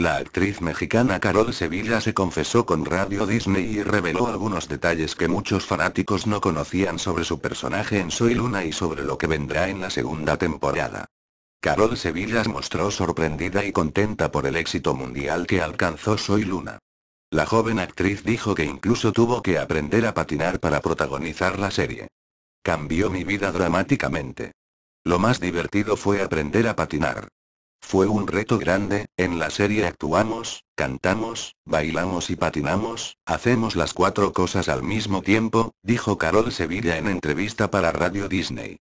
La actriz mexicana Carol Sevilla se confesó con Radio Disney y reveló algunos detalles que muchos fanáticos no conocían sobre su personaje en Soy Luna y sobre lo que vendrá en la segunda temporada. Carol Sevilla mostró sorprendida y contenta por el éxito mundial que alcanzó Soy Luna. La joven actriz dijo que incluso tuvo que aprender a patinar para protagonizar la serie. Cambió mi vida dramáticamente. Lo más divertido fue aprender a patinar. Fue un reto grande, en la serie actuamos, cantamos, bailamos y patinamos, hacemos las cuatro cosas al mismo tiempo, dijo Carol Sevilla en entrevista para Radio Disney.